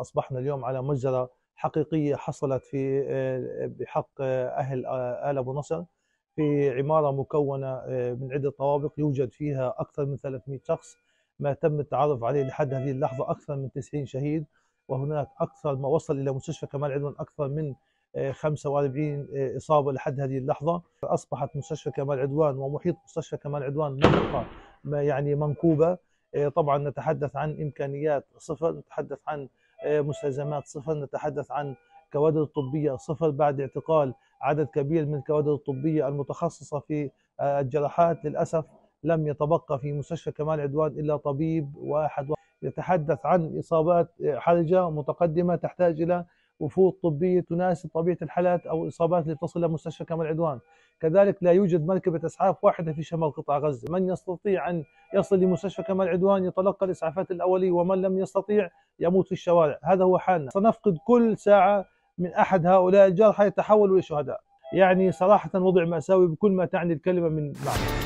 أصبحنا اليوم على مجزرة حقيقية حصلت في آه، بحق آه، أهل آه، آل أبو نصر في عمارة مكونة من عدة طوابق يوجد فيها أكثر من 300 شخص ما تم التعرف عليه لحد هذه اللحظة أكثر من 90 شهيد وهناك أكثر ما وصل إلى مستشفى كمال عدوان أكثر من 45 إصابة لحد هذه اللحظة أصبحت مستشفى كمال عدوان ومحيط مستشفى كمال عدوان منطقة يعني منكوبة آه، طبعا نتحدث عن إمكانيات صفر نتحدث عن آه، مستلزمات صفر نتحدث عن كوادر طبيه صفر بعد اعتقال عدد كبير من الكوادر الطبية المتخصصة في آه، الجراحات للأسف لم يتبقى في مستشفى كمال عدوان إلا طبيب واحد يتحدث عن إصابات حرجة متقدمة تحتاج إلى وفود طبيه تناسب طبيعه الحالات او الاصابات اللي تصل لمستشفى كامل عدوان، كذلك لا يوجد مركبه اسعاف واحده في شمال قطاع غزه، من يستطيع ان يصل لمستشفى كامل عدوان يتلقى الاسعافات الاوليه ومن لم يستطيع يموت في الشوارع، هذا هو حالنا، سنفقد كل ساعه من احد هؤلاء الجرحى يتحولوا الى شهداء، يعني صراحه وضع ماساوي بكل ما تعني الكلمه من معنى.